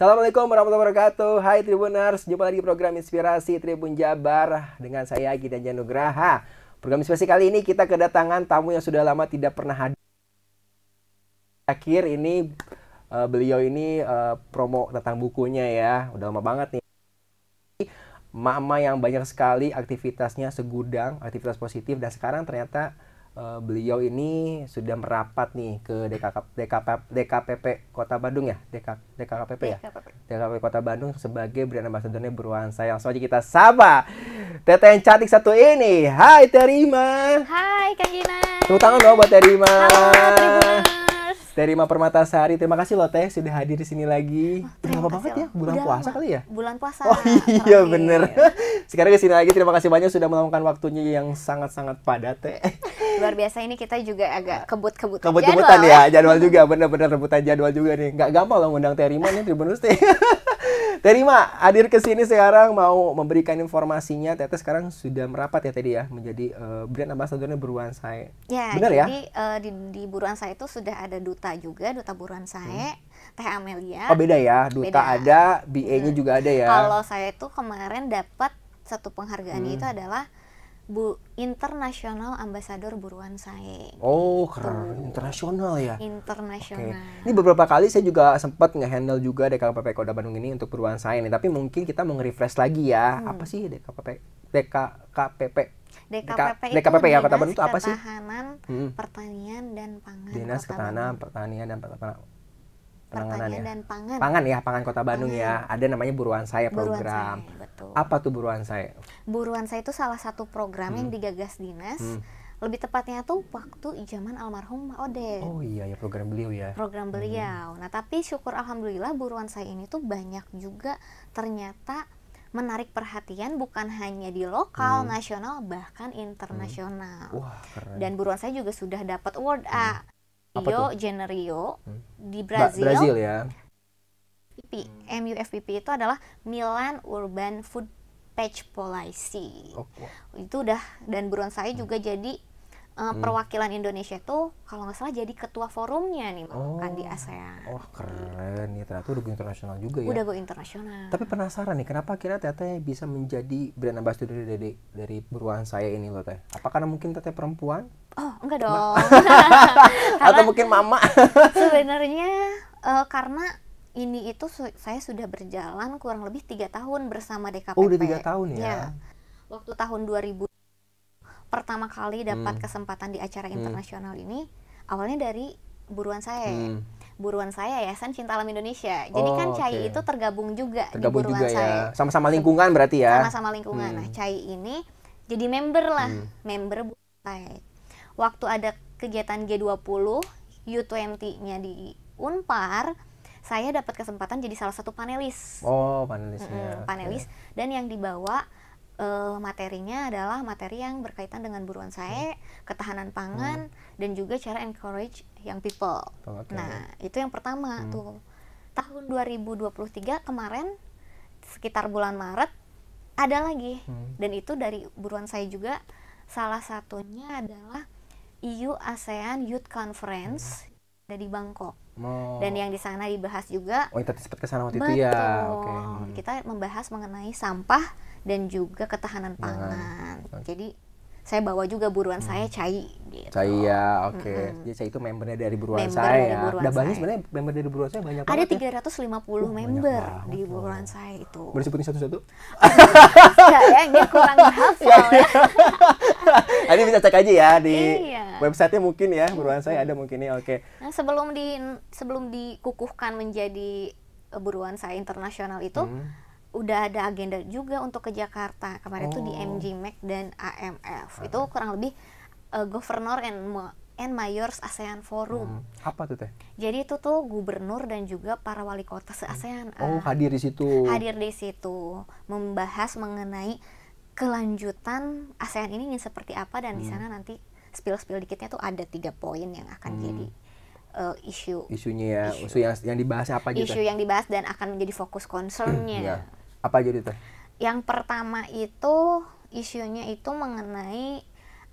Assalamualaikum warahmatullahi wabarakatuh. Hai Tribuners, jumpa lagi di program Inspirasi Tribun Jabar dengan saya Gita Janugraha. Program Inspirasi kali ini kita kedatangan tamu yang sudah lama tidak pernah hadir. Akhir ini uh, beliau ini uh, promo tentang bukunya ya, udah lama banget nih. Mama yang banyak sekali aktivitasnya segudang, aktivitas positif dan sekarang ternyata Eh, beliau ini sudah merapat nih ke DKK, DKP, DKPP Kota Bandung ya DK, DKKPP ya DKPP. DKPP Kota Bandung sebagai brand ambassadornya bernuansa sayang saja kita sapa Tete yang cantik satu ini Hai Terima Hai Kang Gina Tepuk tangan dong buat Terima Terima Permata Sari. Terima kasih loh Teh sudah hadir di sini lagi. Oh, terima banget ya, bulan Udah, puasa kali ya? Bulan puasa. Oh iya terakhir. bener. Sekarang kesini lagi. Terima kasih banyak sudah meluangkan waktunya yang sangat-sangat padat Teh luar biasa ini kita juga agak ah. kebut-kebutan kebut-kebutan ya jadwal juga bener-bener rebutan jadwal juga nih nggak gampang loh ngundang Terima nih Tribunus teh Terima hadir ke sini sekarang mau memberikan informasinya Tete sekarang sudah merapat ya tadi ya menjadi uh, brand ambassadornya Buruan Saya ya, bener ya? jadi, ya uh, di, di Buruan Saya itu sudah ada duta juga duta Buruan Saya hmm. Teh Amelia. Oh beda ya, duta beda. ada, BA-nya hmm. juga ada ya. Kalau saya itu kemarin dapat satu penghargaan hmm. itu adalah Bu Internasional Ambasador Buruan Sae. Oh, gitu. keren. Internasional ya? Internasional. Okay. Ini beberapa kali saya juga sempat ngehandle juga DKPP Kota Bandung ini untuk Buruan Sae nih. Tapi mungkin kita mau nge-refresh lagi ya. Hmm. Apa sih DKPP? DKKPP? DKPP, DK, itu ya Kota Bandung itu apa sih? Ketahanan, hmm. Pertanian dan Pangan. Dinas Ketahanan, Pertanian dan Pertanian ya. dan pangan pangan ya pangan kota Bandung ya. pangan. ya ada namanya buruan saya program buruan saya, apa tuh buruan saya buruan saya itu salah satu program hmm. yang digagas dinas hmm. lebih tepatnya tuh waktu zaman almarhum Ode oh iya ya program beliau ya program hmm. beliau hmm. nah tapi syukur alhamdulillah buruan saya ini tuh banyak juga ternyata menarik perhatian bukan hanya di lokal, hmm. nasional, bahkan hmm. internasional. Hmm. Wah, keren. Dan buruan saya juga sudah dapat award hmm. A Rio Janeiro di hmm. Brazil. Ba Brazil ya. MUFVP itu adalah Milan Urban Food Patch Policy. Okay. Oh, itu udah dan buruan saya hmm. juga jadi uh, hmm. perwakilan Indonesia itu kalau nggak salah jadi ketua forumnya nih oh. kan di ASEAN. Oh keren ya ternyata udah go internasional juga ya. Udah go internasional. Tapi penasaran nih kenapa kira-kira tete bisa menjadi brand ambassador dari dari, dari buruan saya ini loh Teh? Apa karena mungkin tete perempuan? Oh, enggak dong. Atau mungkin mama. sebenarnya uh, karena ini itu su saya sudah berjalan kurang lebih tiga tahun bersama DKPP. Oh, udah tiga tahun ya. ya. Waktu tahun 2000 pertama kali dapat hmm. kesempatan di acara hmm. internasional ini, awalnya dari buruan saya. Hmm. Buruan saya Yayasan Cinta Alam Indonesia. Jadi kan oh, kan CAI okay. itu tergabung juga tergabung di buruan juga ya. saya. sama Sama-sama lingkungan berarti ya. Sama-sama lingkungan. Nah, hmm. Nah, CAI ini jadi member lah, hmm. member buruan saya waktu ada kegiatan G20 U20-nya di Unpar saya dapat kesempatan jadi salah satu panelis. Oh, panelisnya. Mm -hmm, panelis okay. dan yang dibawa uh, materinya adalah materi yang berkaitan dengan buruan saya, hmm. ketahanan pangan, hmm. dan juga cara encourage young people. Oh, okay. Nah, itu yang pertama hmm. tuh. Tahun 2023 kemarin sekitar bulan Maret ada lagi. Hmm. Dan itu dari buruan saya juga salah satunya adalah EU ASEAN Youth Conference hmm. dari Bangkok. Oh. Dan yang di sana dibahas juga. Oh, kita sempat ke sana waktu betul. itu ya. Okay. Hmm. Kita membahas mengenai sampah dan juga ketahanan nah, pangan. Hmm. Jadi saya bawa juga buruan hmm. saya cai gitu. Cai ya, oke. Okay. -hmm. Jadi cai itu membernya dari buruan member saya. Dari ya. Udah banyak sebenarnya member dari buruan saya banyak Ada ya. tiga ratus lima puluh uh, member di buruan saya itu. Boleh sebutin satu-satu? Enggak ya, ini kurang hafal ya. Iya. Nanti bisa cek aja ya di iya. websitenya mungkin ya buruan saya ada mungkin ya, oke. Okay. Nah, sebelum di sebelum dikukuhkan menjadi eh, buruan saya internasional itu hmm udah ada agenda juga untuk ke Jakarta kemarin oh. tuh di MG oh. Mac dan AMF uh. itu kurang lebih uh, Governor and and Mayors ASEAN Forum. Hmm. Apa tuh teh? Jadi itu tuh gubernur dan juga para wali kota se ASEAN. Hmm. Oh ah. hadir di situ. Hadir di situ membahas mengenai kelanjutan ASEAN ini seperti apa dan hmm. di sana nanti spill-spill dikitnya tuh ada tiga poin yang akan hmm. jadi uh, isu. Isunya ya, isu, isu yang yang dibahas apa gitu? Isu yang dibahas dan akan menjadi fokus concernnya. yeah apa aja itu? Yang pertama itu isunya itu mengenai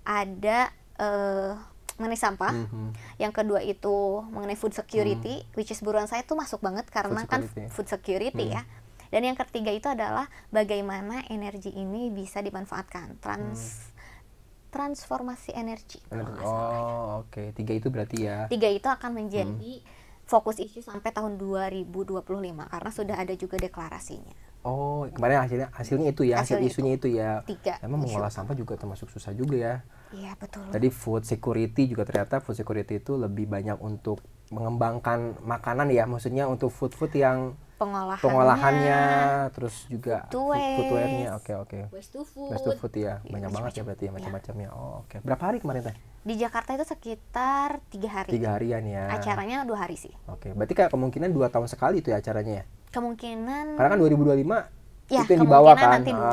ada uh, mengenai sampah. Mm -hmm. Yang kedua itu mengenai food security, mm. which is buruan saya itu masuk banget karena food kan food security ya. mm. ya. Dan yang ketiga itu adalah bagaimana energi ini bisa dimanfaatkan trans hmm. transformasi energi. Ya. Oh, oke. Okay. Tiga itu berarti ya. Tiga itu akan menjadi hmm. fokus isu sampai tahun 2025 karena sudah ada juga deklarasinya. Oh, kemarin hasilnya hasilnya itu ya, hasil, hasil isunya itu, itu ya. Tiga. Emang mengolah sampah juga termasuk susah juga ya. Iya, betul. Tadi food security juga ternyata food security itu lebih banyak untuk mengembangkan makanan ya, maksudnya untuk food-food yang pengolahannya, pengolahannya terus juga waste-nya. Oke, oke. Waste to food. food ya, banyak banget ya berarti ya iya. macam-macamnya. Oh, oke. Okay. Berapa hari kemarin teh? Di Jakarta itu sekitar tiga hari. Tiga harian ya. Acaranya dua hari sih. Oke, okay. berarti kayak kemungkinan dua tahun sekali itu ya acaranya ya? kemungkinan karena kan 2025 ya, itu yang dibawa kan nanti 2025 ah,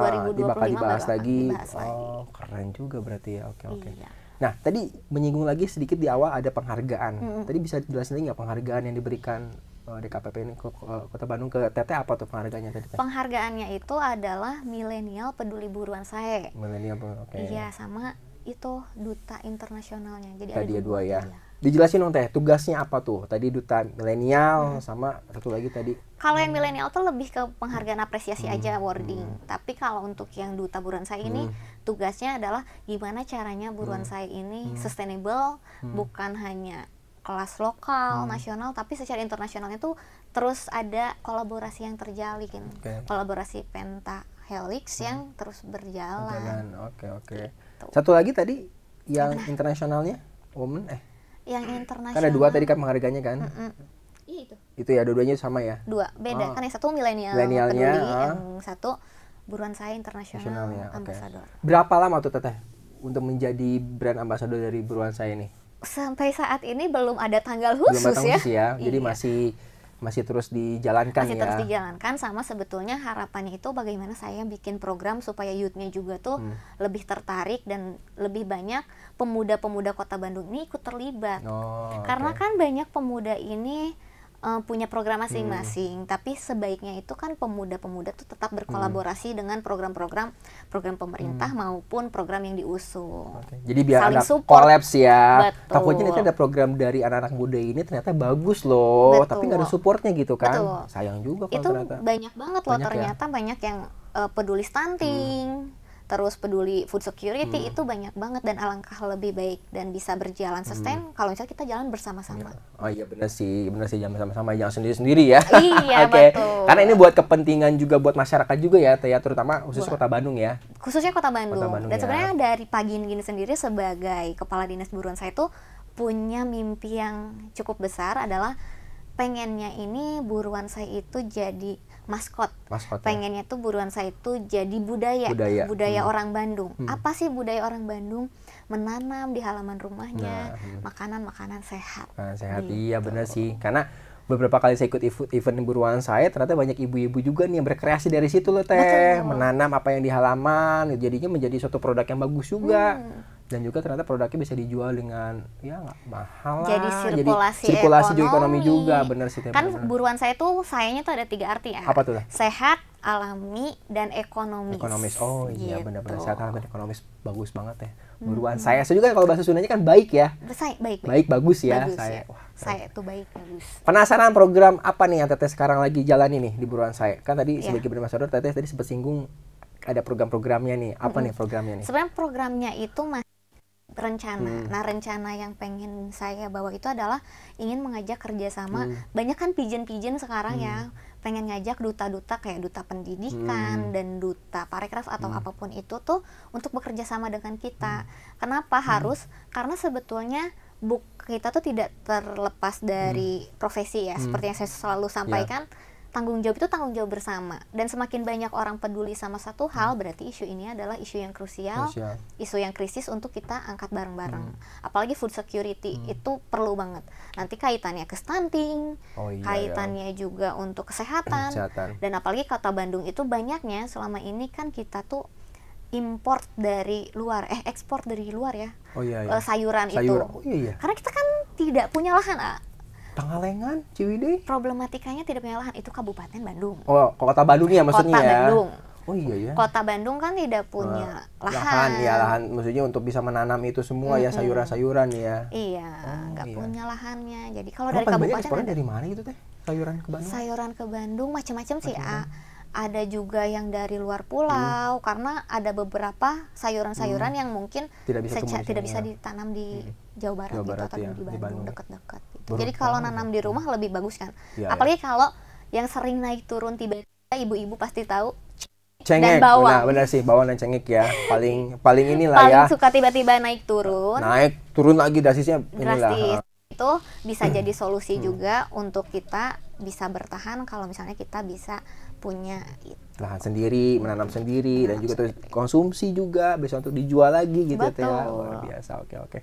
bakal dibahas bakal lagi dibahas oh keren juga berarti ya oke oke iya. nah tadi menyinggung lagi sedikit di awal ada penghargaan -hmm. tadi bisa jelasin lagi nggak penghargaan yang diberikan uh, eh, DKPP ini ke uh, Kota Bandung ke TT apa tuh penghargaannya tadi? Penghargaannya itu adalah milenial peduli buruan saya. Milenial oke. Okay. Iya sama itu duta internasionalnya. Jadi tadi ada ya dua, dua ya. ya dijelasin dong teh tugasnya apa tuh tadi duta milenial hmm. sama satu lagi tadi kalau yang milenial tuh lebih ke penghargaan apresiasi hmm. aja awarding hmm. tapi kalau untuk yang duta buruan saya ini hmm. tugasnya adalah gimana caranya buruan hmm. saya ini hmm. sustainable hmm. bukan hanya kelas lokal hmm. nasional tapi secara internasionalnya tuh terus ada kolaborasi yang terjalin okay. kolaborasi penta helix hmm. yang terus berjalan oke oke okay, gitu. satu lagi tadi yang internasionalnya woman eh yang kan internasional. Karena dua tadi kan penghargaannya kan? Mm -mm. Iya itu. Itu ya dua-duanya sama ya? Dua, beda. Oh. Kan yang satu milenial, milenialnya, peduli, yang ah. satu buruan saya internasional ya, ambasador. Okay. Berapa lama tuh Teteh untuk menjadi brand ambassador dari buruan saya ini? Sampai saat ini belum ada tanggal khusus belum ya. Khusus ya. Jadi iya. masih masih terus dijalankan masih ya. terus dijalankan sama sebetulnya harapannya itu bagaimana saya bikin program supaya youthnya juga tuh hmm. lebih tertarik dan lebih banyak pemuda-pemuda kota Bandung ini ikut terlibat oh, karena okay. kan banyak pemuda ini uh, punya program masing-masing. Hmm. Tapi sebaiknya itu kan pemuda-pemuda tuh tetap berkolaborasi hmm. dengan program-program program pemerintah hmm. maupun program yang diusung. Okay. Jadi biar Saling ada kolaps ya. Betul. Takutnya nanti ada program dari anak-anak muda ini ternyata bagus loh, Betul. tapi nggak ada supportnya gitu kan. Betul. Sayang juga kalau itu ternyata. banyak banget loh banyak ya? ternyata ya? banyak yang uh, peduli stunting. Hmm terus peduli food security hmm. itu banyak banget dan alangkah lebih baik dan bisa berjalan hmm. sustain hmm. kalau misalnya kita jalan bersama-sama. Iya. Oh iya benar sih, benar sih jalan sama sama jangan sendiri-sendiri ya. Iya okay. betul. Karena ini buat kepentingan juga buat masyarakat juga ya, ya terutama khusus Kota Bandung ya. Khususnya Kota Bandung. Kota Bandung dan ya. sebenarnya dari pagi ini sendiri sebagai kepala dinas buruan saya itu punya mimpi yang cukup besar adalah pengennya ini buruan saya itu jadi maskot. maskot ya. Pengennya ya. tuh buruan saya itu jadi budaya, budaya, budaya hmm. orang Bandung. Hmm. Apa sih budaya orang Bandung? Menanam di halaman rumahnya nah, hmm. makanan-makanan nah, sehat. Nah, sehat, gitu. iya benar sih. Karena beberapa kali saya ikut event buruan saya ternyata banyak ibu-ibu juga nih yang berkreasi dari situ loh teh Betul. menanam apa yang di halaman gitu. jadinya menjadi suatu produk yang bagus juga hmm dan juga ternyata produknya bisa dijual dengan ya nggak mahal jadi sirkulasi, jadi, sirkulasi ekonomi. ekonomi juga bener sih kan bener. buruan saya tuh sayangnya tuh ada tiga arti ya apa tuh sehat alami dan ekonomis ekonomis oh iya, gitu. iya benar-benar sehat alami ekonomis bagus banget ya buruan hmm. saya saya juga kalau bahasa sunanya kan baik ya baik baik baik bagus ya bagus, saya ya. Wah, saya itu baik bagus penasaran program apa nih yang teteh sekarang lagi jalan ini di buruan saya kan tadi ya. sebagai bermasalah teteh tadi sempat singgung ada program-programnya nih. Apa -hmm. nih programnya nih? Sebenarnya programnya itu rencana. Hmm. Nah, rencana yang pengen saya bawa itu adalah ingin mengajak kerjasama. Hmm. Banyak kan pijen-pijen sekarang ya, hmm. ya, pengen ngajak duta-duta kayak duta pendidikan hmm. dan duta parekraf atau hmm. apapun itu tuh untuk bekerja sama dengan kita. Hmm. Kenapa hmm. harus? Karena sebetulnya buk kita tuh tidak terlepas dari hmm. profesi ya, hmm. seperti yang saya selalu ya. sampaikan. Yeah tanggung jawab itu tanggung jawab bersama dan semakin banyak orang peduli sama satu hal hmm. berarti isu ini adalah isu yang krusial, krusial. isu yang krisis untuk kita angkat bareng-bareng hmm. apalagi food security hmm. itu perlu banget nanti kaitannya ke stunting oh, iya, kaitannya iya. juga untuk kesehatan, kesehatan dan apalagi kota Bandung itu banyaknya selama ini kan kita tuh import dari luar eh ekspor dari luar ya oh, iya, iya. Eh, sayuran Sayur. itu oh, iya, iya. karena kita kan tidak punya lahan ah Pangalengan, Ciwidey. Problematikanya tidak punya lahan itu Kabupaten Bandung. Oh, kota Bandung ya maksudnya kota ya. Bandung. Oh iya ya. Kota Bandung kan tidak punya nah, lahan. Lahan ya lahan maksudnya untuk bisa menanam itu semua mm-hmm. ya sayuran-sayuran ya. Iya, oh, nggak oh, iya. punya lahannya. Jadi kalau dari kabupaten ada, dari mana gitu teh? Sayuran ke Bandung. Sayuran ke Bandung macam-macam sih. A, ah. ada juga yang dari luar pulau hmm. karena ada beberapa sayuran-sayuran hmm. yang mungkin tidak bisa, tidak bisa ditanam di hmm. Jawa Barat, Jawa gitu, Barat gitu atau ya, di Bandung, dekat-dekat. Gitu. Jadi kalau nanam di rumah lebih bagus kan. Ya, ya. Apalagi ya. kalau yang sering naik turun tiba-tiba ibu-ibu pasti tahu cengek dan bawang. Benar, benar sih bawang dan cengek ya. Paling paling inilah paling ya. Paling suka tiba-tiba naik turun. Naik turun lagi dasisnya inilah. Drastis. Itu bisa jadi solusi hmm. juga untuk kita bisa bertahan kalau misalnya kita bisa punya itu. lahan sendiri, menanam sendiri menanam dan juga terus konsumsi juga bisa untuk dijual lagi gitu ya. Betul. ya. Luar biasa. Oke, oke.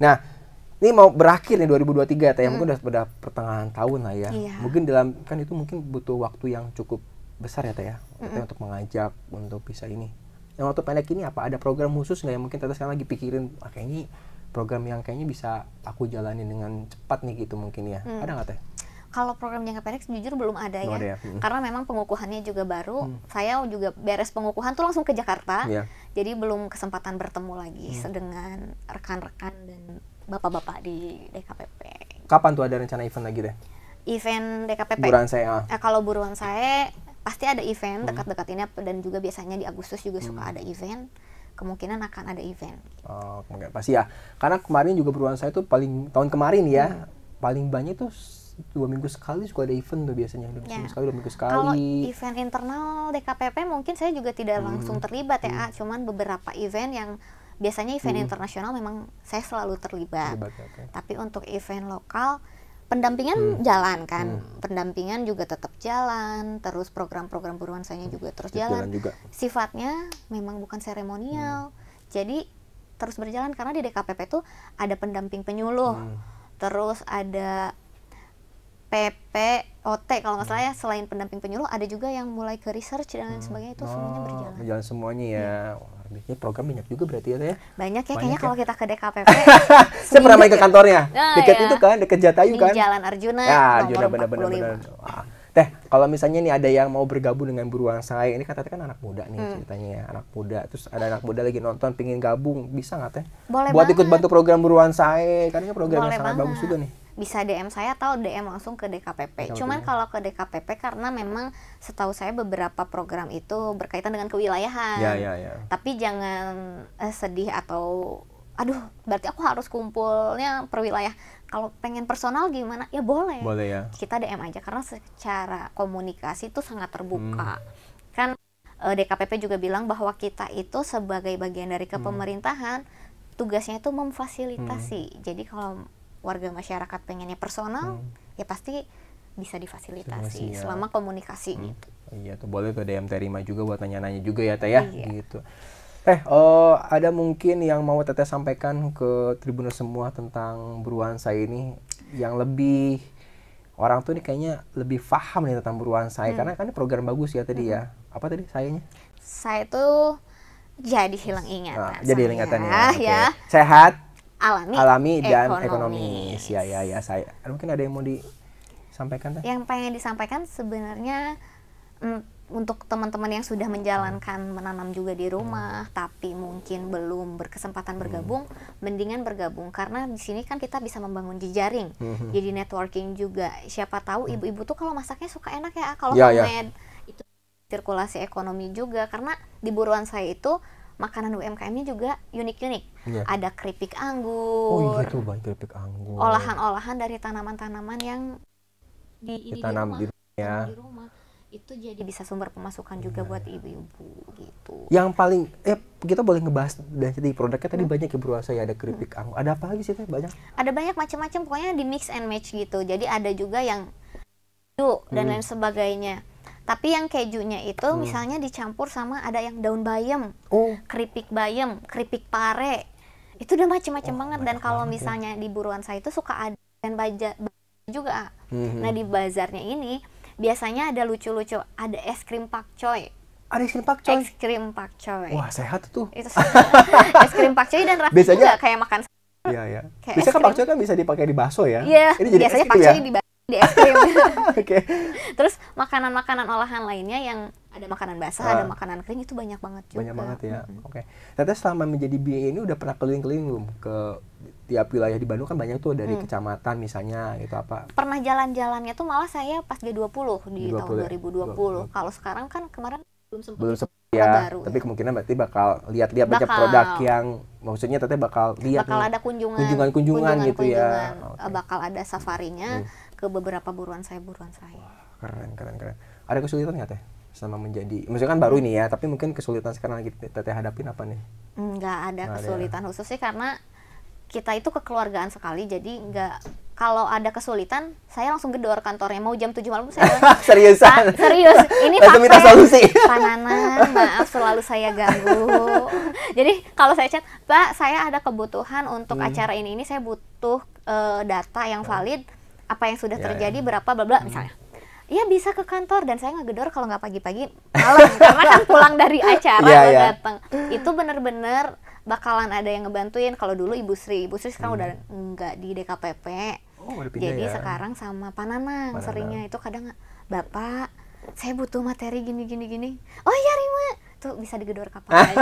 Nah, ini mau berakhir nih 2023 teh, hmm. mungkin udah pada pertengahan tahun lah ya. Yeah. Mungkin dalam kan itu mungkin butuh waktu yang cukup besar ya teh ya, mm -hmm. untuk mengajak untuk bisa ini. Yang waktu pendek ini apa ada program khusus nggak yang mungkin teteh sekarang lagi pikirin ah, kayaknya program yang kayaknya bisa aku jalani dengan cepat nih gitu mungkin ya. Hmm. Ada nggak teh? kalau program jangka pendek jujur belum ada ya. Ada ya. Hmm. Karena memang pengukuhannya juga baru. Hmm. Saya juga beres pengukuhan tuh langsung ke Jakarta. Yeah. Jadi belum kesempatan bertemu lagi hmm. dengan rekan-rekan dan bapak-bapak di DKPP. Kapan tuh ada rencana event lagi deh? Event DKPP. Buruan saya. Ah. Eh, kalau buruan saya pasti ada event hmm. dekat-dekat ini dan juga biasanya di Agustus juga hmm. suka ada event kemungkinan akan ada event. Oh, enggak pasti ya. Karena kemarin juga buruan saya tuh paling tahun kemarin ya, hmm. paling banyak tuh dua minggu sekali suka ada event tuh biasanya dua ya. minggu sekali dua minggu sekali kalau event internal DKPP mungkin saya juga tidak hmm. langsung terlibat ya hmm. cuman beberapa event yang biasanya event hmm. internasional memang saya selalu terlibat, terlibat ya, okay. tapi untuk event lokal pendampingan hmm. jalan kan hmm. pendampingan juga tetap jalan terus program-program buruan saya hmm. juga terus jalan, jalan juga. sifatnya memang bukan seremonial hmm. jadi terus berjalan karena di DKPP itu ada pendamping penyuluh hmm. terus ada PPOT kalau nggak salah ya hmm. selain pendamping penyuluh ada juga yang mulai ke research dan lain hmm. sebagainya itu oh, semuanya berjalan. Berjalan semuanya ya. Ini iya. program banyak juga berarti ya, ya Banyak ya banyak kayaknya ya. kalau kita ke DKPP. saya pernah main ke kantornya. Nah, dekat ya. itu kan, dekat Jatayu kan. Di Jalan Arjuna. Ya, Arjuna benar-benar. Teh, kalau misalnya nih ada yang mau bergabung dengan Beruang Saya, ini kan katanya kan anak muda nih hmm. ceritanya ya, anak muda. Terus ada anak muda lagi nonton, pingin gabung, bisa nggak Teh? Boleh Buat banget. ikut bantu program Beruang Saya, karena program yang sangat bagus juga nih bisa DM saya atau DM langsung ke DKPP. Iya, Cuman kalau ke DKPP karena memang setahu saya beberapa program itu berkaitan dengan kewilayahan. Ya, ya, ya. Tapi jangan eh, sedih atau aduh berarti aku harus kumpulnya per wilayah. Kalau pengen personal gimana? Ya boleh. Boleh ya. Kita DM aja karena secara komunikasi itu sangat terbuka. Hmm. Kan eh, DKPP juga bilang bahwa kita itu sebagai bagian dari hmm. kepemerintahan hmm. tugasnya itu memfasilitasi. Hmm. Jadi kalau warga masyarakat pengennya personal hmm. ya pasti bisa difasilitasi ya. selama komunikasi hmm. gitu. Iya tuh boleh tuh DM Terima juga buat nanya-nanya juga ya Teh ya iya. gitu. Eh, uh, ada mungkin yang mau Teteh sampaikan ke Tribuners semua tentang beruansa ini yang lebih orang tuh nih kayaknya lebih paham nih tentang beruansa hmm. karena kan ini program bagus ya tadi ya. hmm. ya. Apa tadi sayanya? Saya tuh jadi hilang ingatan. Nah, jadi hilang ingatan ya. ya. ya. Sehat alami, alami dan ekonomis. ekonomis. Ya ya ya saya mungkin ada yang mau disampaikan teh. Yang pengen disampaikan sebenarnya mm, untuk teman-teman yang sudah menjalankan menanam juga di rumah hmm. tapi mungkin belum berkesempatan hmm. bergabung hmm. mendingan bergabung karena di sini kan kita bisa membangun jejaring hmm. jadi networking juga siapa tahu hmm. ibu-ibu tuh kalau masaknya suka enak ya kalau ya, ya. ya. itu sirkulasi ekonomi juga karena di buruan saya itu makanan UMKM-nya juga unik-unik. Yeah. Ada keripik anggur. Oh iya tuh banyak keripik anggur. Olahan-olahan dari tanaman-tanaman yang di, ya. ditanam di rumah. Di, ya. itu jadi bisa sumber pemasukan juga buat iya. ibu-ibu gitu. Yang paling eh kita boleh ngebahas dari produknya tadi hmm. banyak ya Bro saya ada keripik hmm. anggur. Ada apa lagi sih teh banyak? Ada banyak macam-macam pokoknya di mix and match gitu. Jadi ada juga yang yuk dan hmm. lain sebagainya. Tapi yang kejunya itu hmm. misalnya dicampur sama ada yang daun bayam, oh. keripik bayam, keripik pare. Itu udah macem-macem oh, banget dan kalau ya. misalnya di buruan saya itu suka ada dan baja juga. Hmm. Nah, di bazarnya ini biasanya ada lucu-lucu, ada es krim pak pakcoy. Ada es krim pak pakcoy. Es krim pak pakcoy. Wah, sehat tuh. Itu es krim pak pakcoy dan rasanya kayak makan Iya, iya. bisa kan coy kan bisa dipakai di bakso ya. Iya, ini jadi biasanya pakcoy ya? di di es krim. okay. Terus makanan-makanan olahan lainnya yang ada makanan basah, uh, ada ah. makanan kering itu banyak banget juga. Banyak banget ya. Hmm. Oke. Okay. Tete selama menjadi BI ini udah pernah keliling-keliling belum ke tiap wilayah di Bandung kan banyak tuh dari hmm. kecamatan misalnya gitu apa. Pernah jalan-jalannya tuh malah saya pas G20 di tahun 20 tahun 2020. 20. Kalau sekarang kan kemarin belum sempat. Belum sempat ya, baru, tapi ya. kemungkinan berarti bakal lihat-lihat banyak produk yang maksudnya Tete bakal lihat bakal nih, ada kunjungan kunjungan-kunjungan gitu kunjungan, ya. Eh, okay. Bakal ada safarinya. Hmm ke beberapa buruan saya buruan saya. Wah, keren keren keren. Ada kesulitan nggak teh sama menjadi? Maksudnya kan baru ini ya, tapi mungkin kesulitan sekarang lagi teteh hadapin apa nih? Nggak ada nah, kesulitan ya. khusus sih karena kita itu kekeluargaan sekali, jadi nggak kalau ada kesulitan, saya langsung gedor kantornya. Mau jam 7 malam saya seriusan. Ah, serius. Ini Lalu minta solusi. Panana, maaf selalu saya ganggu. Jadi kalau saya chat, "Pak, saya ada kebutuhan untuk hmm. acara ini ini saya butuh uh, data yang hmm. valid." apa yang sudah ya, terjadi ya. berapa bla bla hmm. misalnya Iya bisa ke kantor dan saya ngegedor kalau nggak pagi-pagi malam gitu. karena kan pulang dari acara yeah, yeah. datang itu bener-bener bakalan ada yang ngebantuin kalau dulu Ibu Sri Ibu Sri sekarang hmm. udah nggak di DKPP oh, jadi ya. sekarang sama Pananang, Pananang seringnya itu kadang bapak saya butuh materi gini gini gini oh iya Rima tuh bisa digedor kapan aja.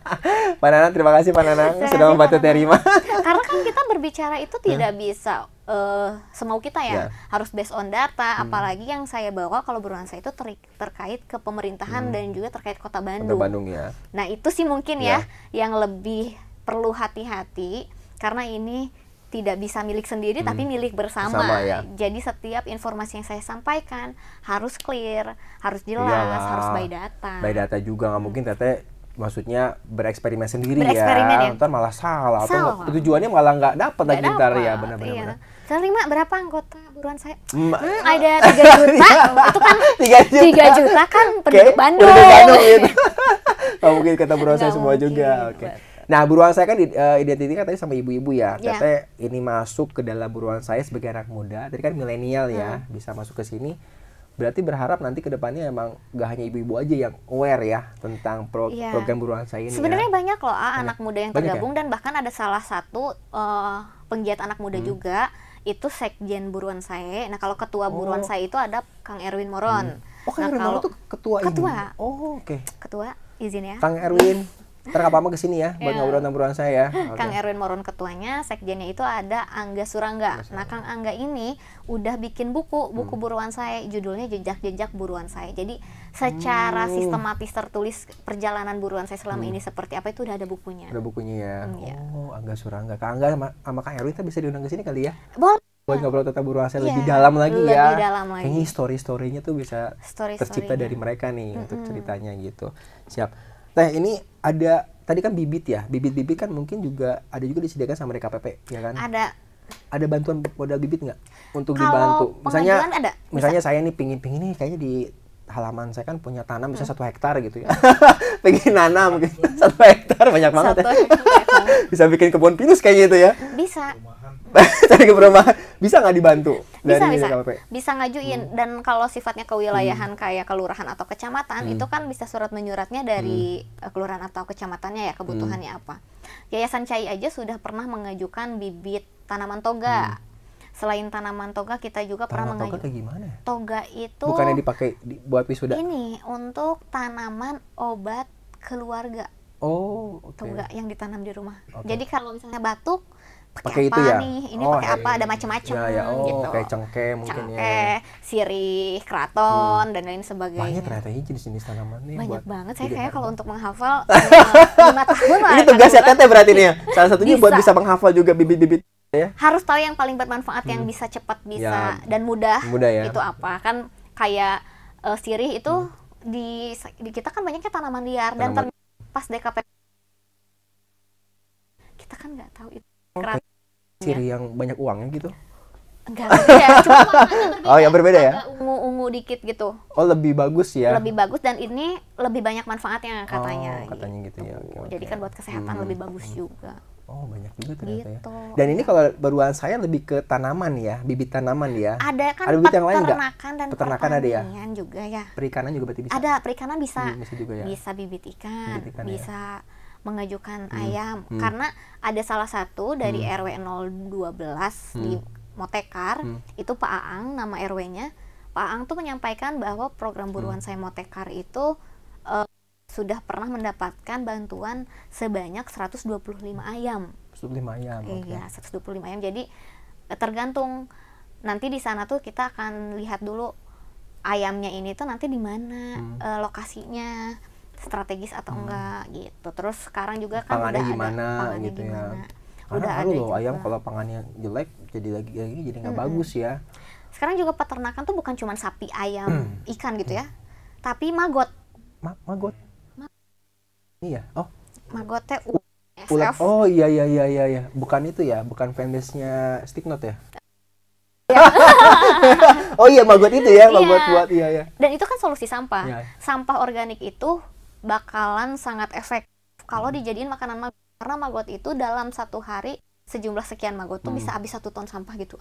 Pananang terima kasih Pananang sudah membantu Terima. Karena kan kita berbicara itu tidak hmm. bisa uh, semau kita ya yeah. harus based on data hmm. apalagi yang saya bawa kalau bernuansa itu ter terkait ke pemerintahan hmm. dan juga terkait kota Bandung. Bandung ya. Nah itu sih mungkin yeah. ya yang lebih perlu hati-hati karena ini tidak bisa milik sendiri hmm. tapi milik bersama. bersama ya. Jadi setiap informasi yang saya sampaikan harus clear, harus iya, jelas, harus by data. By data juga nggak mungkin teteh maksudnya bereksperimen sendiri ya. bereksperimen ya. ya. Ntar malah salah, salah. atau tujuannya malah nggak dapat lagi ntar ya benar-benar. Iya. lima berapa anggota buruan saya? Hmm, ada tiga juta. Iya. itu kan tiga juta. tiga juta kan penduduk okay. Bandung. Penduduk gitu. oh, mungkin kata buruan saya semua juga. Oke. Okay. Nah, buruan saya kan uh, eh, identitasnya tadi sama ibu-ibu ya. Yeah. Iya. Katanya ini masuk ke dalam buruan saya sebagai anak muda. Tadi kan milenial ya, hmm. bisa masuk ke sini berarti berharap nanti kedepannya emang gak hanya ibu-ibu aja yang aware ya tentang pro yeah. program saya ini. Ya. Sebenarnya ya. banyak loh ah, anak muda yang ya? tergabung ya? dan bahkan ada salah satu uh, penggiat anak muda hmm. juga itu sekjen buruan saya. Nah kalau ketua oh. buruan saya itu ada Kang Erwin Moron. Hmm. Oh Kang nah, Erwin Moron itu ketua. Ketua. Ini. Oh oke. Okay. Ketua izin ya. Kang Erwin Ntar apa Pama kesini ya buat ya. ngobrol-ngobrolan saya. Okay. Ya. Kang Erwin Moron ketuanya, sekjennya itu ada Angga Surangga. Nah Kang Angga ini udah bikin buku, buku hmm. buruan saya, judulnya Jejak-jejak Buruan Saya. Jadi secara hmm. sistematis tertulis perjalanan buruan saya selama hmm. ini seperti apa itu udah ada bukunya. Ada bukunya ya. Hmm, ya. Oh Angga Surangga, Kang Angga sama, sama Kang Erwin kita bisa diundang ke sini kali ya? Boleh buat ngobrol tentang buruan saya yeah, lebih dalam lagi lebih ya. Dalam lagi. Kayaknya story-storynya tuh bisa story tercipta dari mereka nih mm -hmm. untuk ceritanya gitu. Siap. Teh ini ada tadi kan bibit ya, bibit-bibit kan mungkin juga ada juga disediakan sama DKPP ya kan? Ada. Ada bantuan modal bibit nggak untuk Kalau dibantu? Misalnya, ada. misalnya Bisa. saya nih pingin-pingin nih kayaknya di halaman saya kan punya tanam bisa hmm. satu hektar gitu ya pengen nanam gitu hmm. satu hektar banyak banget ya bisa bikin kebun pinus kayak gitu ya bisa cari ke perumahan bisa nggak dibantu bisa dari bisa KPP? bisa ngajuin hmm. dan kalau sifatnya kewilayahan hmm. kayak kelurahan atau kecamatan hmm. itu kan bisa surat menyuratnya dari hmm. Eh, kelurahan atau kecamatannya ya kebutuhannya hmm. apa yayasan cai aja sudah pernah mengajukan bibit tanaman toga hmm. Selain tanaman toga, kita juga tanaman pernah mengajukan. Toga ya? Toga itu bukan yang dipakai di, buat wisuda. Ini untuk tanaman obat keluarga. Oh, okay. toga yang ditanam di rumah. Okay. Jadi kalau misalnya batuk, pakai itu ya nih? ini oh, pakai iya, apa iya, ada iya. macam-macam ya, ya. oh, gitu kayak cengkeh mungkin ya. cengkeh, ya sirih keraton hmm. dan lain sebagainya banyak ternyata jenis-jenis tanaman nih banyak buat banget saya kayak kalau untuk menghafal lima tahun lah ya, ini tugas ya teteh berarti nih ya salah satunya buat bisa menghafal juga bibit-bibit ya harus tahu yang paling bermanfaat hmm. yang bisa cepat bisa ya, dan mudah, mudah ya. itu apa kan kayak uh, sirih itu hmm. di, di kita kan banyaknya tanaman liar tanaman. dan pas DKP kita kan nggak tahu itu Keran ciri yang banyak uangnya gitu? Enggak, ya. oh ya berbeda ya? Ungu-ungu dikit gitu. Oh lebih bagus ya? Lebih bagus dan ini lebih banyak manfaatnya katanya. Oh, katanya gitu, ya. gitu ya. Okay, okay. Jadi kan buat kesehatan hmm. lebih bagus juga. Oh banyak juga ternyata ya. gitu. ya. Dan ini kalau beruang saya lebih ke tanaman ya, bibit tanaman ya. Ada kan ada bibit yang lain enggak? Peternakan dan peternakan ada ya. juga ya. Perikanan juga berarti bisa. Ada perikanan bisa. bisa juga ya. Bisa bibit ikan, bibit ikan ya. bisa mengajukan hmm. ayam hmm. karena ada salah satu dari hmm. RW 012 hmm. di Motekar hmm. itu Pak Aang nama RW-nya Pak Aang tuh menyampaikan bahwa program hmm. buruan hmm. saya Motekar itu uh, sudah pernah mendapatkan bantuan sebanyak 125 ayam. 125 ayam. Iya, okay. 125 ayam. Jadi eh, tergantung nanti di sana tuh kita akan lihat dulu ayamnya ini tuh nanti di mana hmm. uh, lokasinya strategis atau hmm. enggak gitu terus sekarang juga kan pangannya udah gimana ada, pangannya gitu ya. gimana. ya Karena udah ada loh juga. ayam kalau pangannya jelek jadi lagi lagi jadi nggak hmm. bagus ya sekarang juga peternakan tuh bukan cuma sapi ayam hmm. ikan gitu ya hmm. tapi maggot Ma maggot Ma iya oh maggot teh ulat. Oh iya, iya iya iya iya Bukan itu ya, bukan fanbase-nya note ya? Iya. oh iya, maggot itu ya, maggot iya. buat iya ya. Dan itu kan solusi sampah. Iya. Sampah organik itu bakalan sangat efektif kalau hmm. dijadiin makanan magot karena magot itu dalam satu hari sejumlah sekian magot tuh hmm. bisa habis satu ton sampah gitu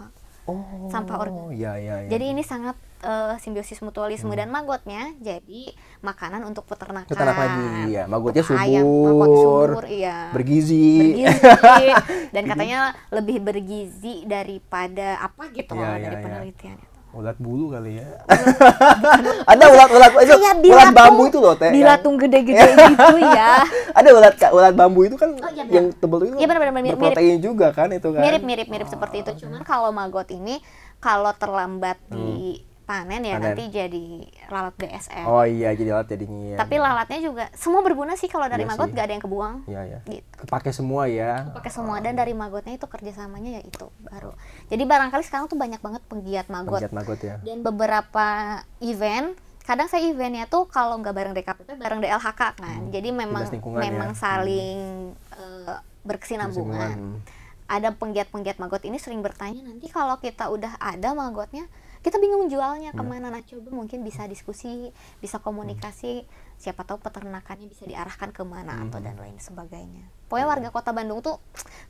oh, sampah organik ya, ya, ya. jadi ya. ini sangat uh, simbiosis mutualisme hmm. dan magotnya jadi makanan untuk peternakan peternak lagi ya magotnya subur, ayam, magot subur iya. bergizi, bergizi. dan katanya lebih bergizi daripada apa gitu ya, ya dari ya. penelitiannya ulat bulu kali ya. ada ulat-ulat itu iya, ulat bambu itu loh teh. Di latung gede-gede gitu ya. ada ulat ulat bambu itu kan oh, iya, bener. yang tebel itu. Iya benar benar Protein juga kan itu kan. Mirip mirip mirip oh. seperti itu. Cuman kalau maggot ini kalau terlambat hmm. di panen ya panen. nanti jadi lalat BSM. Oh iya jadi lalat jadinya. Tapi lalatnya juga semua berguna sih kalau dari iya maggot nggak ada yang kebuang. Iya iya. Gitu. Kepake semua ya. Kepake semua dan dari maggotnya itu kerjasamanya ya itu baru. Jadi barangkali sekarang tuh banyak banget penggiat maggot. Penggiat maggot ya. Dan beberapa event kadang saya eventnya tuh kalau nggak bareng DKPP bareng DLHK kan hmm. jadi memang ya. memang ya. saling hmm. uh, berkesinambungan ada penggiat-penggiat maggot ini sering bertanya nanti kalau kita udah ada maggotnya kita bingung jualnya iya. kemana nah coba mungkin bisa diskusi bisa komunikasi siapa tahu peternakannya bisa diarahkan kemana atau hmm. dan lain sebagainya pokoknya warga iya. kota Bandung tuh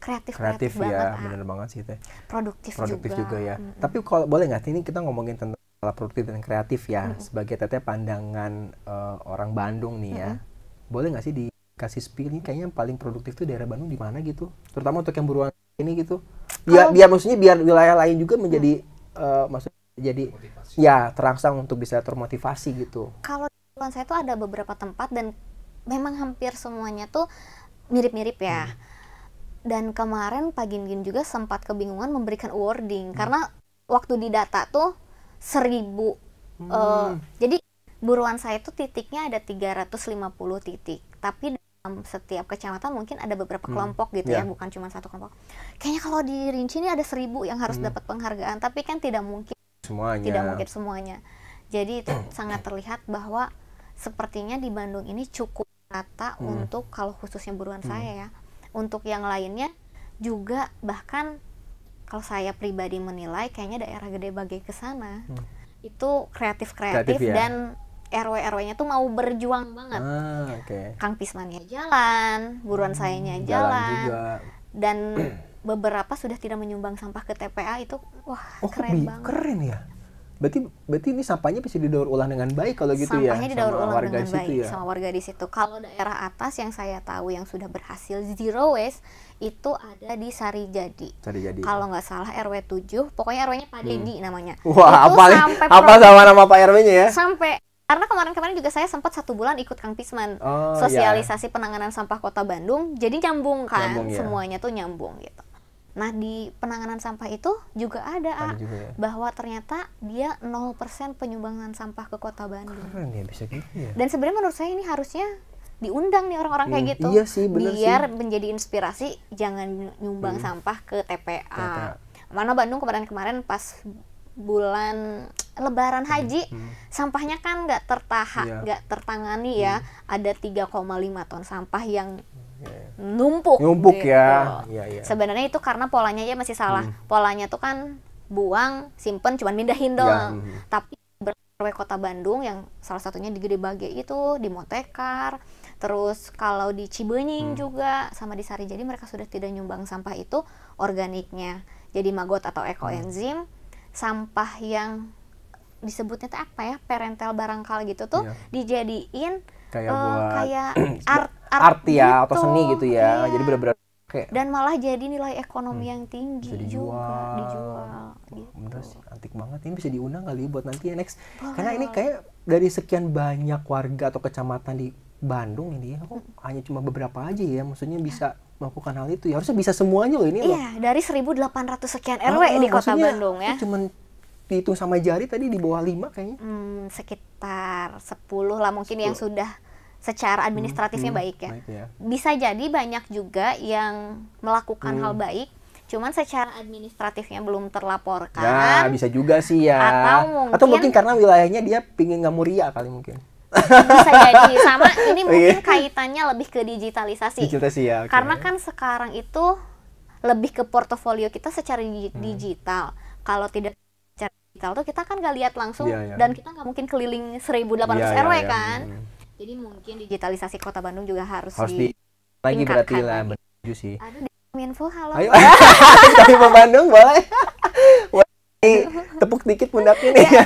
kreatif kreatif, kreatif ya banget, ah. bener banget sih teh produktif, produktif juga, juga ya hmm. tapi kalau boleh nggak sih ini kita ngomongin tentang masalah produktif dan kreatif ya hmm. sebagai teteh pandangan uh, orang Bandung nih ya hmm. boleh nggak sih dikasih spill ini kayaknya yang paling produktif tuh daerah Bandung di mana gitu terutama untuk yang buruan ini gitu biar, ya, biar maksudnya biar wilayah lain juga menjadi hmm. uh, maksudnya jadi termotivasi. ya terangsang untuk bisa termotivasi gitu. Kalau di lingkungan saya itu ada beberapa tempat dan memang hampir semuanya tuh mirip-mirip ya. Hmm. Dan kemarin Pak gin juga sempat kebingungan memberikan awarding hmm. karena waktu di data tuh seribu. Hmm. Uh, jadi buruan saya tuh titiknya ada 350 titik. Tapi dalam setiap kecamatan mungkin ada beberapa hmm. kelompok gitu yeah. ya, bukan cuma satu kelompok. Kayaknya kalau dirinci ini ada seribu yang harus hmm. dapat penghargaan, tapi kan tidak mungkin semuanya. Tidak mungkin semuanya. Jadi itu sangat terlihat bahwa sepertinya di Bandung ini cukup rata hmm. untuk kalau khususnya buruan hmm. saya ya. Untuk yang lainnya juga bahkan kalau saya pribadi menilai kayaknya daerah gede bagai ke sana hmm. itu kreatif kreatif, ya? dan RW RW-nya tuh mau berjuang banget. Ah, okay. Kang Pismannya jalan, buruan hmm, sayanya jalan, jalan juga. dan beberapa sudah tidak menyumbang sampah ke TPA itu wah oh, keren banget. Keren ya. Berarti berarti ini sampahnya bisa didaur ulang dengan baik kalau gitu sampahnya ya. Sampahnya didaur ulang warga dengan baik ya? sama warga di situ. Kalau daerah atas yang saya tahu yang sudah berhasil zero waste itu ada di Sari Jadi. Kalau ya. nggak salah RW 7, pokoknya RW-nya Pak hmm. Dedi namanya. Wah, itu apa apa sama nama Pak RW-nya ya? Sampai karena kemarin-kemarin juga saya sempat satu bulan ikut Kang Pisman oh, iya. sosialisasi yeah. penanganan sampah kota Bandung jadi nyambung kan nyambung, semuanya semuanya tuh nyambung gitu Nah, di penanganan sampah itu juga ada, ada juga ya? bahwa ternyata dia 0% penyumbangan sampah ke Kota Bandung. Keren ya, bisa gitu ya. Dan sebenarnya menurut saya ini harusnya diundang nih orang-orang hmm, kayak gitu. Iya sih, bener Biar sih. menjadi inspirasi jangan nyumbang hmm. sampah ke TPA. TPA. Mana Bandung kemarin-kemarin pas bulan lebaran hmm, haji hmm, sampahnya kan nggak tertahan, iya. nggak yeah. tertangani ya. Hmm. Ada 3,5 ton sampah yang numpuk. Numpuk gitu. ya. ya, ya. Sebenarnya itu karena polanya aja masih salah. Hmm. Polanya tuh kan buang, simpen, cuman mindahin doang. Ya, hmm. Tapi berbagai Kota Bandung yang salah satunya di Gede Bage itu, di Motekar, terus kalau di Cibening hmm. juga sama di Sari. Jadi mereka sudah tidak nyumbang sampah itu organiknya. Jadi maggot atau ekoenzim, hmm. sampah yang disebutnya itu apa ya? Parental barangkali gitu tuh yeah. dijadiin kayak uh, kayak art art, art ya gitu. atau seni gitu ya. Iya. Jadi bener-bener kayak dan malah jadi nilai ekonomi hmm, yang tinggi bisa dijual. juga dijual. Gitu. Bener sih, antik banget. Ini bisa diundang kali ya buat nanti ya next. Oh, Karena ini kayak dari sekian banyak warga atau kecamatan di Bandung ini ya, kok hmm. hanya cuma beberapa aja ya. Maksudnya bisa melakukan hal itu ya harusnya bisa semuanya loh ini iya loh. dari 1800 sekian RW ah, di kota Bandung ya cuman dihitung sama jari tadi di bawah 5 kayaknya hmm, sekitar 10 lah mungkin 10. yang sudah secara hmm, administratifnya hmm, baik ya. baik ya. Bisa jadi banyak juga yang melakukan hmm. hal baik cuman secara administratifnya belum terlaporkan. Nah, bisa juga sih ya. Atau mungkin, atau mungkin karena wilayahnya dia pingin nggak muria kali mungkin. Bisa jadi sama ini mungkin iya. kaitannya lebih ke digitalisasi. Digitalisasi ya. Okay. Karena kan sekarang itu lebih ke portofolio kita secara di hmm. digital. Kalau tidak secara digital tuh kita kan nggak lihat langsung Yeah, yeah. dan kita nggak mungkin keliling 1800 yeah, RW yeah, kan. Yeah. Hmm. Jadi mungkin digitalisasi Kota Bandung juga harus, harus di, lagi berarti lah menuju sih. Aduh, info halo. Ayo, dari Bandung boleh. tepuk dikit pundaknya nih. Iya,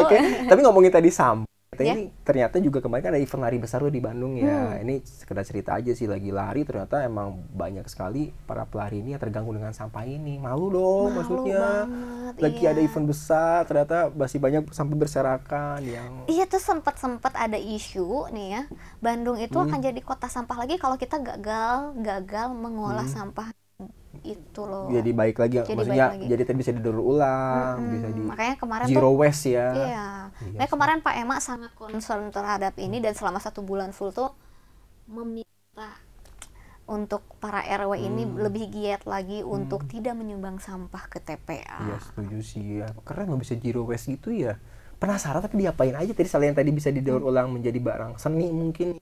Oke, tapi ngomongin tadi sampah kita yeah. ini ternyata juga kemarin kan ada event lari besar tuh di Bandung ya. Hmm. Ini sekedar cerita aja sih lagi lari ternyata emang banyak sekali para pelari ini yang terganggu dengan sampah ini. Malu dong Malu maksudnya. Banget, lagi iya. ada event besar ternyata masih banyak sampah berserakan yang Iya tuh sempat-sempat ada isu nih ya. Bandung itu hmm. akan jadi kota sampah lagi kalau kita gagal gagal mengolah hmm. sampah itu loh jadi baik lagi jadi maksudnya baik lagi. jadi bisa didaur ulang hmm, bisa di makanya kemarin zero waste ya iya yes. Iya nah, kemarin Pak Emak sangat concern terhadap ini dan selama satu bulan full tuh meminta untuk para RW ini hmm. lebih giat lagi hmm. untuk tidak menyumbang sampah ke TPA. Iya setuju sih ya. Keren nggak bisa zero waste gitu ya. Penasaran tapi diapain aja tadi selain tadi bisa didaur hmm. ulang menjadi barang seni mungkin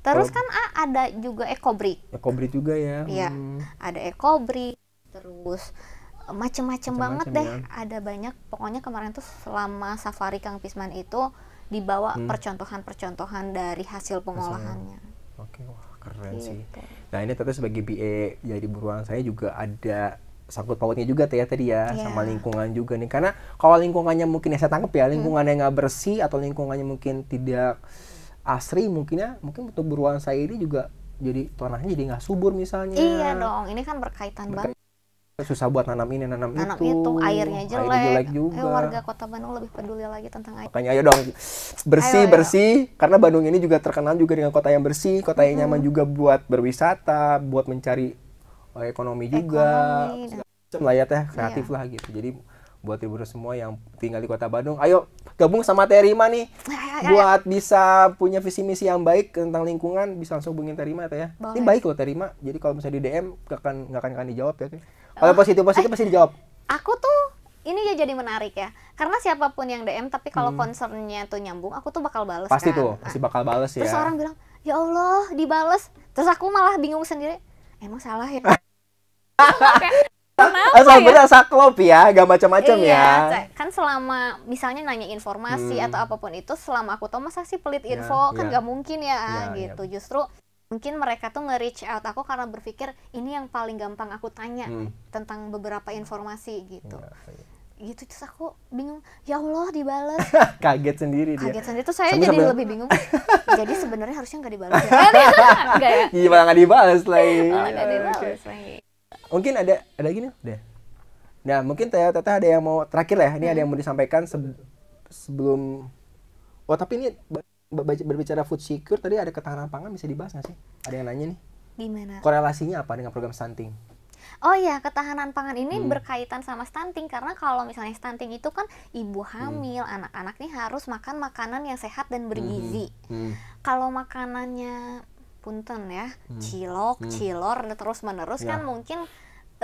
Terus kan A ada juga ekobrik. Ya, ekobrik juga ya. Iya. Hmm. Ada ekobrik, terus e, macem-macem, banget macem, deh. Ya. Ada banyak. Pokoknya kemarin tuh selama safari Kang Pisman itu dibawa hmm. percontohan-percontohan dari hasil pengolahannya. Oke, wah keren gitu. sih. Nah ini tentu sebagai BE jadi buruan saya juga ada sangkut pautnya juga ya tadi ya yeah. sama lingkungan juga nih karena kalau lingkungannya mungkin ya saya tangkap ya lingkungannya hmm. nggak hmm. bersih atau lingkungannya mungkin tidak asri mungkinnya mungkin untuk beruang saya ini juga jadi tanahnya jadi nggak subur misalnya iya dong ini kan berkaitan, banget susah buat nanam ini nanam, nanam itu. itu airnya jelek, airnya jelek eh, juga. Eh, warga kota Bandung lebih peduli lagi tentang air makanya ayo dong bersih ayo, bersih ayo. karena Bandung ini juga terkenal juga dengan kota yang bersih kota yang hmm. nyaman juga buat berwisata buat mencari eh, ekonomi juga ekonomi, nah. ya kreatif iya. lah gitu jadi buat ibu-ibu semua yang tinggal di kota Bandung. Ayo gabung sama Terima nih buat bisa punya visi misi yang baik tentang lingkungan bisa langsung hubungin Terima ya. Ini baik loh Terima. Jadi kalau misalnya di DM gak akan nggak akan, akan dijawab ya. Kalau oh. positif positif eh, pasti dijawab. Aku tuh ini ya jadi menarik ya karena siapapun yang DM tapi kalau hmm. concernnya tuh nyambung aku tuh bakal balas. pasti kan? tuh pasti bakal balas ya terus orang bilang ya Allah dibales terus aku malah bingung sendiri emang salah ya Kenapa asal ya? bener saklop ya, gak macam-macam iya, ya. Kan selama misalnya nanya informasi hmm. atau apapun itu, selama aku tahu masa sih pelit iya, info yeah, kan yeah. gak mungkin ya, yeah, iya. gitu. Yeah. Justru mungkin mereka tuh nge-reach out aku karena berpikir ini yang paling gampang aku tanya hmm. tentang beberapa informasi gitu. Yeah, yeah gitu terus aku bingung ya Allah dibales kaget sendiri dia kaget sendiri tuh saya sambil, jadi sambil... lebih bingung jadi sebenarnya harusnya nggak dibales ya, ya? gimana nggak dibales lagi oh, dibales lagi mungkin ada ada gini deh nah mungkin teh teteh ada yang mau terakhir lah ya ini hmm. ada yang mau hmm. disampaikan se sebelum oh tapi ini berbicara food secure tadi ada ketahanan pangan bisa dibahas nggak sih ada yang nanya nih gimana korelasinya apa dengan program stunting Oh iya, ketahanan pangan ini hmm. berkaitan sama stunting karena kalau misalnya stunting itu kan ibu hmm. hamil, anak-anak nih harus makan makanan yang sehat dan hmm. bergizi. Hmm. Hmm. Kalau makanannya punten ya hmm. cilok hmm. cilor terus menerus kan ya. kan mungkin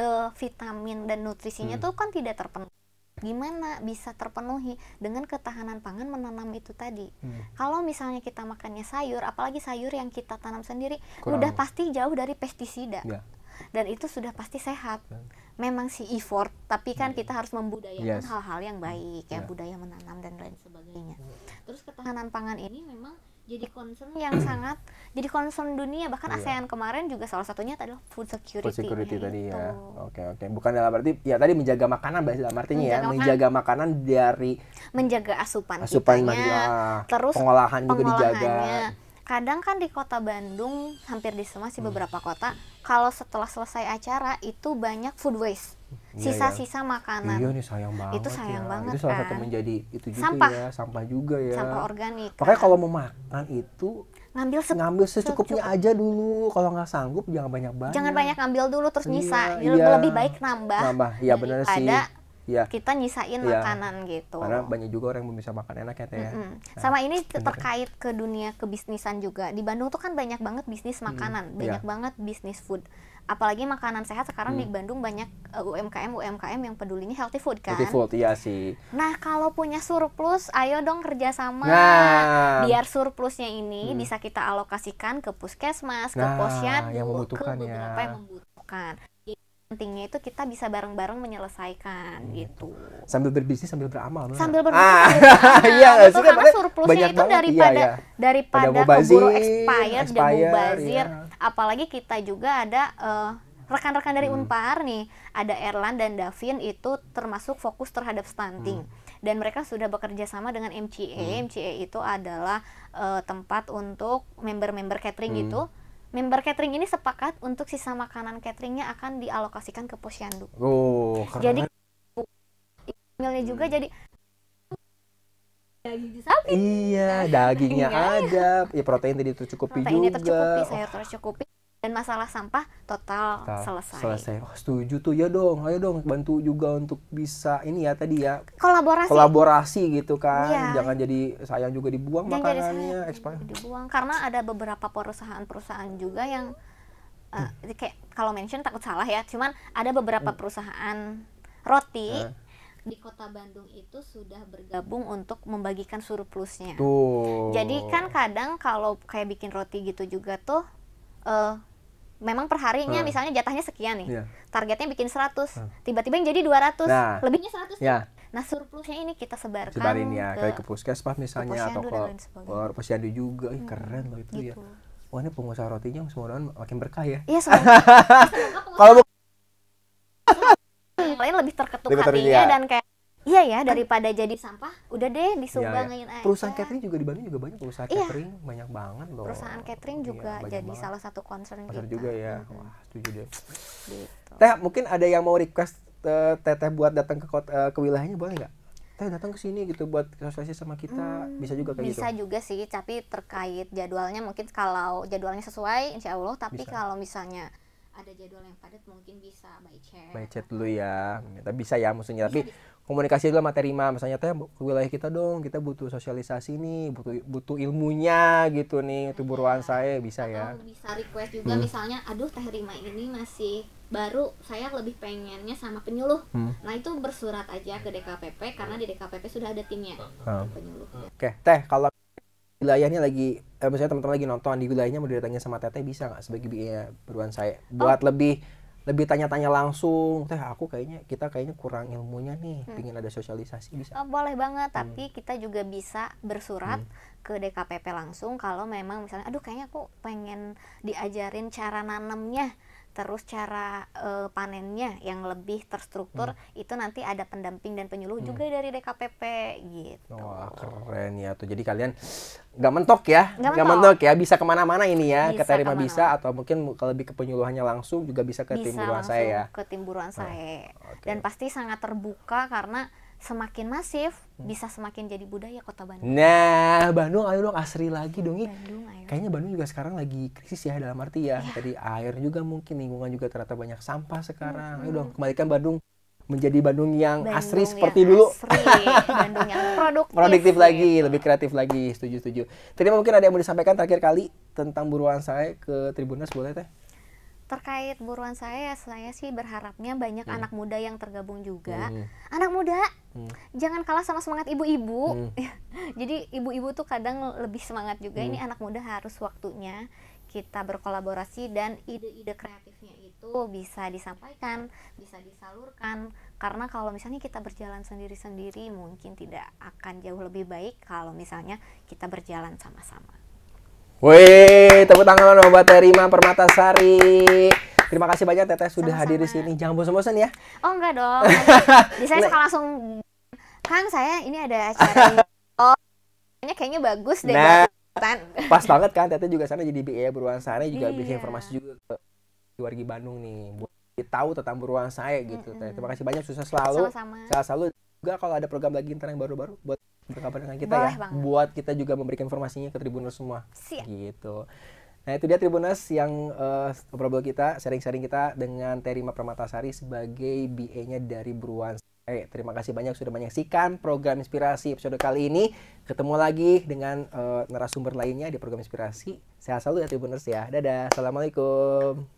uh, vitamin dan nutrisinya hmm. tuh kan tidak terpenuhi gimana bisa terpenuhi dengan ketahanan pangan menanam itu tadi hmm. kalau misalnya kita makannya sayur apalagi sayur yang kita tanam sendiri Kurang. udah pasti jauh dari pestisida ya. dan itu sudah pasti sehat ya. memang si effort tapi kan hmm. kita harus membudayakan hal-hal yes. yang baik ya, ya budaya menanam dan lain sebagainya ya. terus ketahanan pangan ini memang jadi concern yang sangat jadi concern dunia bahkan iya. ASEAN kemarin juga salah satunya adalah food security. Food security tadi itu. ya. Gitu. Oke okay, oke. Okay. Bukan dalam arti ya tadi menjaga makanan bahasa dalam artinya menjaga ya, menjaga makanan dari menjaga asupan asupan kitanya, ah, terus pengolahan juga dijaga. Kadang kan di Kota Bandung hampir di semua sih hmm. beberapa kota kalau setelah selesai acara itu banyak food waste Iya, sisa-sisa iya. makanan. Iya nih sayang banget. Itu sayang ya. banget. Itu salah satu kan. menjadi itu juga sampah. ya, sampah juga ya. Sampah organik. Makanya kalau mau makan itu ngambil se ngambil secukupnya secukup. aja dulu. Kalau nggak sanggup jangan banyak-banyak. Jangan banyak ngambil dulu terus iya, nyisa. Iya, iya. Lebih baik nambah. Nambah. Ya benar sih. Ya. Kita nyisain ya. makanan gitu. Karena banyak juga orang yang bisa makan enak ya Teh. Mm -hmm. nah, Sama ini bener. terkait ke dunia kebisnisan juga. Di Bandung tuh kan banyak banget bisnis makanan, -hmm. banyak yeah. banget bisnis food apalagi makanan sehat sekarang hmm. di Bandung banyak eh, UMKM UMKM yang pedulinya healthy food kan. Healthy food iya sih. Nah kalau punya surplus, ayo dong kerjasama nah. biar surplusnya ini hmm. bisa kita alokasikan ke puskesmas, nah, ke posyandu ke beberapa ya. yang membutuhkan pentingnya itu kita bisa bareng-bareng menyelesaikan hmm. gitu. Sambil berbisnis sambil beramal. Sambil beramal. Ah. Iya, itu karena surplusnya itu banget. Iya, daripada ya, ya. daripada keburu expired, expired dan iya. mubazir. Ya. Apalagi kita juga ada uh, rekan-rekan dari hmm. Unpar nih, ada Erlan dan Davin itu termasuk fokus terhadap stunting. Hmm. Dan mereka sudah bekerja sama dengan MCA. Hmm. MCA itu adalah uh, tempat untuk member-member catering hmm. itu member catering ini sepakat untuk sisa makanan cateringnya akan dialokasikan ke posyandu. Oh, jadi emailnya juga hmm. jadi daging sapi. Iya, dagingnya iya. ada, ya protein tadi tercukupi juga. Proteinnya tercukupi, sayur tercukupi dan masalah sampah total, total selesai. Selesai. Oh, setuju tuh ya dong. Ayo dong bantu juga untuk bisa ini ya tadi ya. Kolaborasi. Kolaborasi gitu kan. Ya. Jangan jadi sayang juga dibuang Jangan makanannya ekspor. Dibuang karena ada beberapa perusahaan-perusahaan juga yang uh, hmm. kayak kalau mention takut salah ya. Cuman ada beberapa hmm. perusahaan roti hmm di kota Bandung itu sudah bergabung untuk membagikan surplusnya. Tuh. Jadi kan kadang kalau kayak bikin roti gitu juga tuh uh, memang perharinya hmm. misalnya jatahnya sekian nih. Yeah. Targetnya bikin 100. tiba Tiba-tiba yang jadi 200, nah, lebihnya 100. Yeah. Nah, surplusnya ini kita sebarkan Sebarin ya, ke, ke puskesmas misalnya ke atau ke, posyandu juga. hmm. keren loh itu gitu. ya. Wah, ini pengusaha rotinya semoga makin berkah ya. Iya, semoga. Kalau lain lebih terketuk lebih hatinya ya. dan kayak Iya ya, kan daripada jadi sampah, udah deh disumbangin iya, iya. Perusahaan catering juga di Bandung juga banyak perusahaan iya. catering, banyak banget loh. Perusahaan catering iya, juga iya, jadi banget. salah satu concern kita. juga ya. Hmm. Wah, setuju deh. Gitu. Teh, mungkin ada yang mau request uh, eh, Teteh buat datang ke kota, uh, eh, ke wilayahnya boleh nggak? Teh datang ke sini gitu buat sosialisasi sama kita, hmm, bisa juga kayak bisa gitu. Bisa juga sih, tapi terkait jadwalnya mungkin kalau jadwalnya sesuai insya Allah, tapi bisa. kalau misalnya ada jadwal yang padat mungkin bisa by chat. By chat dulu ya. Tapi bisa ya maksudnya, bisa, tapi bisa komunikasi adalah materi mah misalnya teh wilayah kita dong kita butuh sosialisasi nih butuh butuh ilmunya gitu nih itu iya. buruan ya. saya bisa Atau ya bisa request juga hmm. misalnya aduh teh rima ini masih baru saya lebih pengennya sama penyuluh hmm. nah itu bersurat aja ke DKPP karena di DKPP sudah ada timnya hmm. hmm. penyuluh oke okay. teh kalau wilayahnya lagi eh, misalnya teman-teman lagi nonton di wilayahnya mau didatangin sama teteh bisa nggak sebagai biaya buruan saya oh. buat oh. lebih lebih tanya-tanya langsung teh aku kayaknya kita kayaknya kurang ilmunya nih hmm. pingin ada sosialisasi bisa oh, boleh banget hmm. tapi kita juga bisa bersurat hmm. ke DKPP langsung kalau memang misalnya aduh kayaknya aku pengen diajarin cara nanemnya terus cara uh, panennya yang lebih terstruktur hmm. itu nanti ada pendamping dan penyuluh hmm. juga dari DKPP gitu. Wah keren ya tuh. Jadi kalian nggak mentok ya, nggak mentok. mentok ya, bisa kemana-mana ini ya, bisa ke Terima Bisa atau mungkin kalau lebih ke penyuluhannya langsung juga bisa ke bisa tim buruan saya ya. Ke tim buruan saya. Oh, okay. Dan pasti sangat terbuka karena semakin masif hmm. bisa semakin jadi budaya kota Bandung. Nah, Bandung ayo dong asri lagi dong. Bandung, Kayaknya Bandung juga sekarang lagi krisis ya dalam arti ya, ya. tadi air juga mungkin lingkungan juga ternyata banyak sampah sekarang. Hmm. Ayo dong kembalikan Bandung menjadi Bandung yang Bandung asri yang seperti dulu. Asri, Bandung yang produktif. produktif gitu. lagi, gitu. lebih kreatif lagi. Setuju, setuju. Terima mungkin ada yang mau disampaikan terakhir kali tentang buruan saya ke Tribuners boleh teh? terkait buruan saya saya sih berharapnya banyak hmm. anak muda yang tergabung juga hmm. anak muda hmm. jangan kalah sama semangat ibu-ibu hmm. jadi ibu-ibu tuh kadang lebih semangat juga hmm. ini anak muda harus waktunya kita berkolaborasi dan ide-ide kreatifnya itu bisa disampaikan bisa disalurkan karena kalau misalnya kita berjalan sendiri-sendiri mungkin tidak akan jauh lebih baik kalau misalnya kita berjalan sama-sama Woi, tepuk tangan buat Terima Permatasari. Terima kasih banyak Teteh sudah Sama-sama. hadir di sini. Jangan bosan-bosan ya. Oh enggak dong. Jadi saya suka langsung Kang saya ini ada acara Oh, kayaknya kayaknya bagus deh. Nah, pas banget kan Teteh juga sana jadi beruang sari juga iya. bisa informasi juga ke wargi Bandung nih buat tahu tentang beruang saya gitu. Mm -hmm. Terima kasih banyak susah selalu. Sama-sama. Selalu juga kalau ada program lagi ntar yang baru-baru buat berkabar dengan kita Boleh ya banget. buat kita juga memberikan informasinya ke tribuners semua Siap. gitu nah itu dia tribuners yang uh, eh, obrol kita sharing-sharing kita dengan Terima Permatasari sebagai BA-nya dari Bruan Eh, terima kasih banyak sudah menyaksikan program inspirasi episode kali ini. Ketemu lagi dengan uh, narasumber lainnya di program inspirasi. Sehat selalu ya Tribuners ya. Dadah. Assalamualaikum.